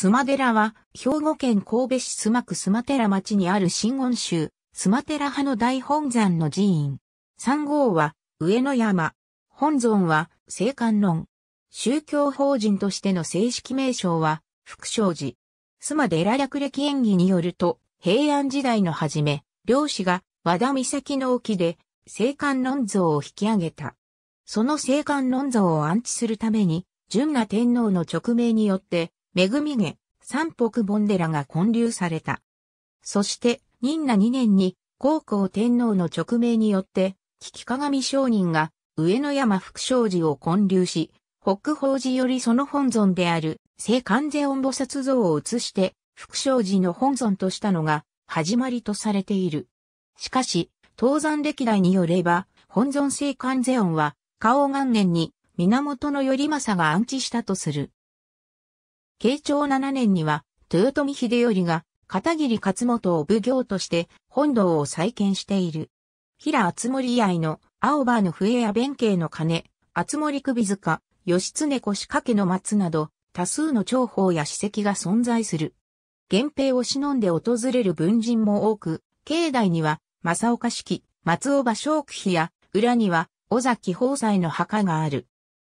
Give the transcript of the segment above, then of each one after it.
須磨寺は、兵庫県神戸市須磨区須磨寺町にある新温州、須磨寺派の大本山の寺院。三号は、上野山。本尊は、聖観論。宗教法人としての正式名称は、福祥寺。須磨寺略歴演技によると、平安時代の初め、漁師が和田岬の沖で、聖観論像を引き上げた。その聖観論像を安置するために、純那天皇の勅命によって、恵み下、三北ボンデラが建立された。そして、任那二年に、高校天皇の直命によって、聞き鏡商人が、上野山福祥寺を建立し、北方寺よりその本尊である、聖観世音菩薩像を移して、福祥寺の本尊としたのが、始まりとされている。しかし、東山歴代によれば、本尊聖観世音は、花王元年に、源頼政が安置したとする。慶長七年には、豊臣秀頼が、片桐勝元を奉行として、本堂を再建している。平敦盛以来の、青葉の笛や弁慶の鐘、敦盛首塚、義経腰掛けの松など、多数の長宝や史跡が存在する。源平を忍んで訪れる文人も多く、境内には、正岡式、松尾芭蕉区碑や、裏には、尾崎宝斎の墓がある。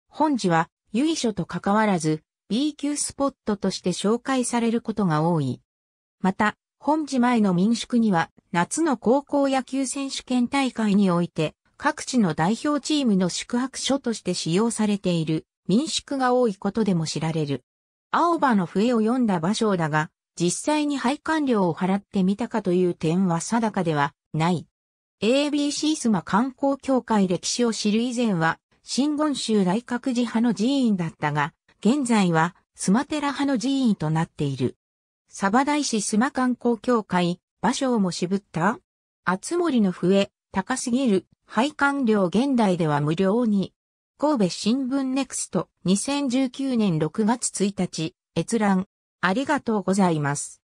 本寺は、由緒と関わらず、B 級スポットとして紹介されることが多い。また、本寺前の民宿には、夏の高校野球選手権大会において、各地の代表チームの宿泊所として使用されている民宿が多いことでも知られる。青葉の笛を読んだ場所だが、実際に配管料を払ってみたかという点は定かではない。ABC スマ観光協会歴史を知る以前は、新言宗大覚寺派の寺院だったが、現在はスマテラ派の寺院となっている。サバ大師スマ観光協会、場所をも渋った厚森の笛、高すぎる、配管料現代では無料に。神戸新聞ネクスト2019年6月1日、閲覧。ありがとうございます。